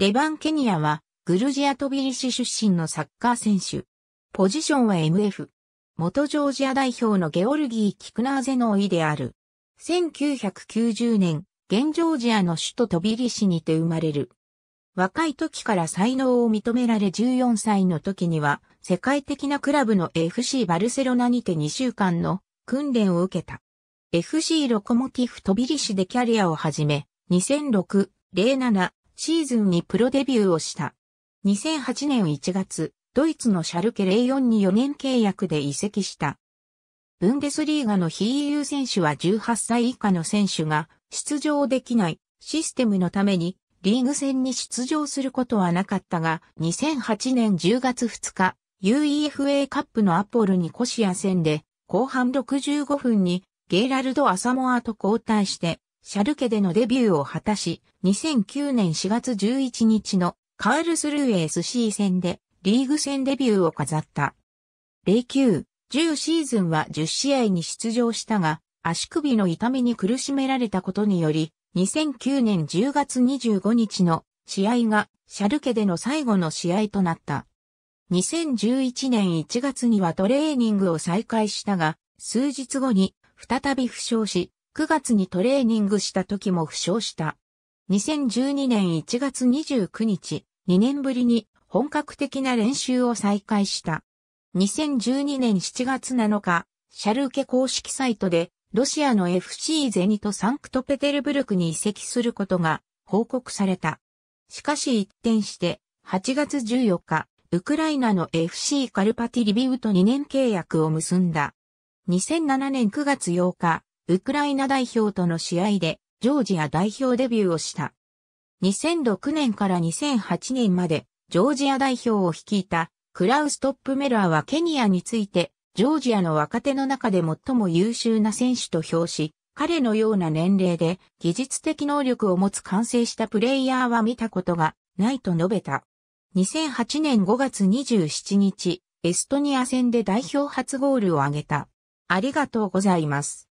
レバン・ケニアは、グルジア・トビリシ出身のサッカー選手。ポジションは MF。元ジョージア代表のゲオルギー・キクナーゼの甥である。1990年、現ジョージアの首都トビリシにて生まれる。若い時から才能を認められ14歳の時には、世界的なクラブの FC バルセロナにて2週間の訓練を受けた。FC ロコモティフトビリシでキャリアを始め、2006、07、シーズンにプロデビューをした。2008年1月、ドイツのシャルケ04に4年契約で移籍した。ブンデスリーガの非 EU 選手は18歳以下の選手が出場できないシステムのためにリーグ戦に出場することはなかったが、2008年10月2日、UEFA カップのアポルニコシア戦で後半65分にゲイラルド・アサモアと交代してシャルケでのデビューを果たし、2009年4月11日のカールスルーエース c 戦でリーグ戦デビューを飾った。09、10シーズンは10試合に出場したが、足首の痛みに苦しめられたことにより、2009年10月25日の試合がシャルケでの最後の試合となった。2011年1月にはトレーニングを再開したが、数日後に再び負傷し、9月にトレーニングした時も負傷した。2012年1月29日、2年ぶりに本格的な練習を再開した。2012年7月7日、シャルーケ公式サイトで、ロシアの FC ゼニとサンクトペテルブルクに移籍することが報告された。しかし一転して、8月14日、ウクライナの FC カルパティリビウと2年契約を結んだ。2007年9月8日、ウクライナ代表との試合で、ジョージア代表デビューをした。2006年から2008年まで、ジョージア代表を率いた、クラウス・トップメラーはケニアについて、ジョージアの若手の中で最も優秀な選手と評し、彼のような年齢で技術的能力を持つ完成したプレイヤーは見たことがないと述べた。2008年5月27日、エストニア戦で代表初ゴールを挙げた。ありがとうございます。